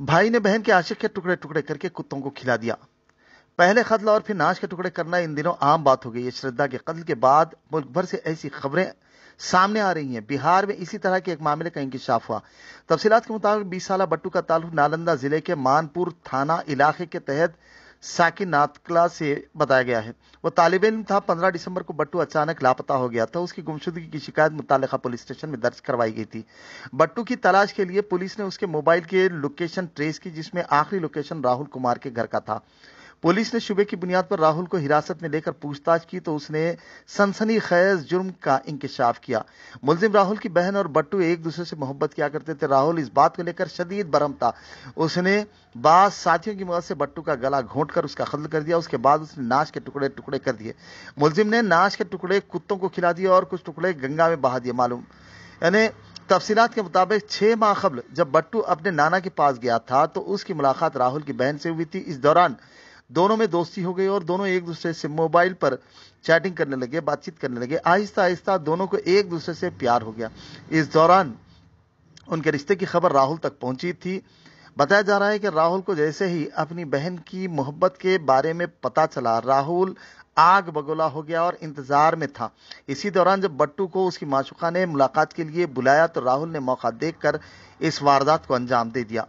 भाई ने बहन के आशिक के टुकड़े टुकड़े करके कुत्तों को खिला दिया पहले कत्ल और फिर नाश के टुकड़े करना इन दिनों आम बात हो गई है श्रद्धा के कत्ल के बाद मुल्क भर से ऐसी खबरें सामने आ रही हैं बिहार में इसी तरह के एक मामले का इंकशाफ हुआ तफसीत के मुताबिक बीस साल बट्टू का ताल्लुक नालंदा जिले के मानपुर थाना इलाके के तहत साकी नाथकला से बताया गया है वो तालिब था पंद्रह दिसंबर को बट्टू अचानक लापता हो गया था उसकी गुमशुदगी की शिकायत मुतल पुलिस स्टेशन में दर्ज करवाई गई थी बट्टू की तलाश के लिए पुलिस ने उसके मोबाइल के लोकेशन ट्रेस की जिसमें आखिरी लोकेशन राहुल कुमार के घर का था पुलिस ने शुबे की बुनियाद पर राहुल को हिरासत में लेकर पूछताछ की तो उसने सनसनी खैज जुर्म का इंकशाफ किया मुलजिम राहुल की बहन और बट्टू एक दूसरे से मोहब्बत किया करते थे राहुल इस बात को लेकर शदीद बरम था उसने बाद साथियों की मदद से बट्टू का गला घोंट कर उसका कत्ल कर दिया उसके बाद उसने नाश के टुकड़े टुकड़े कर दिए मुलजिम ने नाश के टुकड़े कुत्तों को खिला दिया और कुछ टुकड़े गंगा में बहा दिए मालूम यानी तफसीत के मुताबिक छह माह कबल जब बट्टू अपने नाना के पास गया था तो उसकी मुलाकात राहुल की बहन से हुई थी इस दौरान दोनों में दोस्ती हो गई और दोनों एक दूसरे से मोबाइल पर चैटिंग करने लगे बातचीत करने लगे आहिस्ता आहिस्ता दोनों को एक दूसरे से प्यार हो गया इस दौरान उनके रिश्ते की खबर राहुल तक पहुंची थी बताया जा रहा है कि राहुल को जैसे ही अपनी बहन की मोहब्बत के बारे में पता चला राहुल आग बगोला हो गया और इंतजार में था इसी दौरान जब बट्टू को उसकी माशुका ने मुलाकात के लिए बुलाया तो राहुल ने मौका देखकर इस वारदात को अंजाम दे दिया